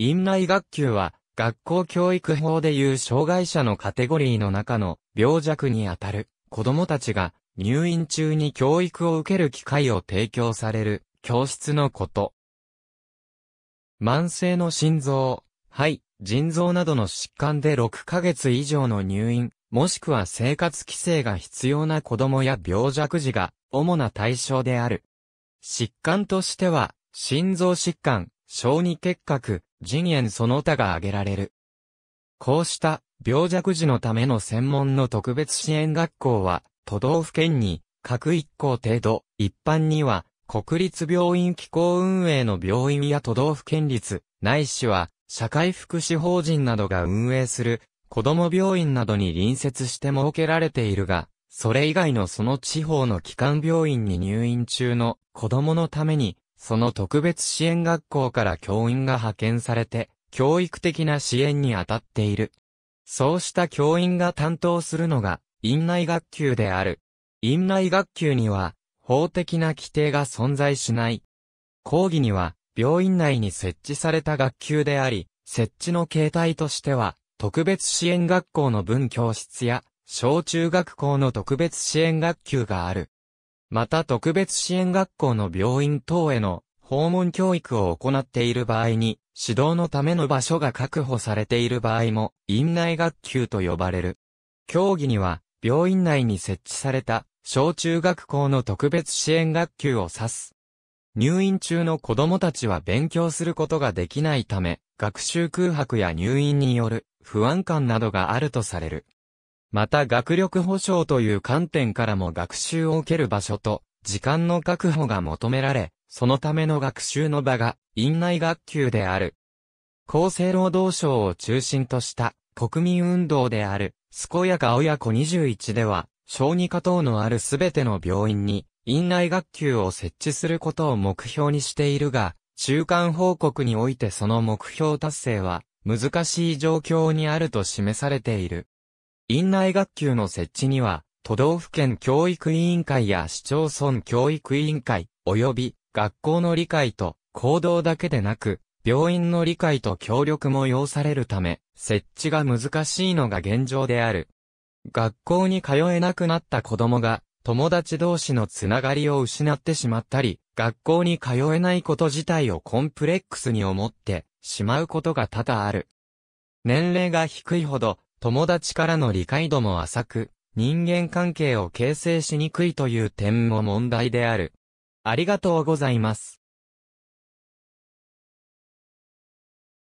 院内学級は、学校教育法でいう障害者のカテゴリーの中の病弱にあたる子供たちが入院中に教育を受ける機会を提供される教室のこと。慢性の心臓、肺、腎臓などの疾患で6ヶ月以上の入院、もしくは生活規制が必要な子供や病弱児が主な対象である。疾患としては、心臓疾患、小児結核、腎炎その他が挙げられる。こうした病弱児のための専門の特別支援学校は都道府県に各1校程度、一般には国立病院機構運営の病院や都道府県立、ないしは社会福祉法人などが運営する子供病院などに隣接して設けられているが、それ以外のその地方の基幹病院に入院中の子供のためにその特別支援学校から教員が派遣されて、教育的な支援に当たっている。そうした教員が担当するのが、院内学級である。院内学級には、法的な規定が存在しない。講義には、病院内に設置された学級であり、設置の形態としては、特別支援学校の分教室や、小中学校の特別支援学級がある。また特別支援学校の病院等への訪問教育を行っている場合に、指導のための場所が確保されている場合も、院内学級と呼ばれる。競技には、病院内に設置された、小中学校の特別支援学級を指す。入院中の子供たちは勉強することができないため、学習空白や入院による不安感などがあるとされる。また学力保障という観点からも学習を受ける場所と、時間の確保が求められ、そのための学習の場が、院内学級である。厚生労働省を中心とした国民運動である、健やか親子21では、小児科等のあるすべての病院に、院内学級を設置することを目標にしているが、中間報告においてその目標達成は、難しい状況にあると示されている。院内学級の設置には、都道府県教育委員会や市町村教育委員会、及び学校の理解と行動だけでなく、病院の理解と協力も要されるため、設置が難しいのが現状である。学校に通えなくなった子供が、友達同士のつながりを失ってしまったり、学校に通えないこと自体をコンプレックスに思ってしまうことが多々ある。年齢が低いほど友達からの理解度も浅く、人間関係を形成しにくいという点も問題である。ありがとうございます。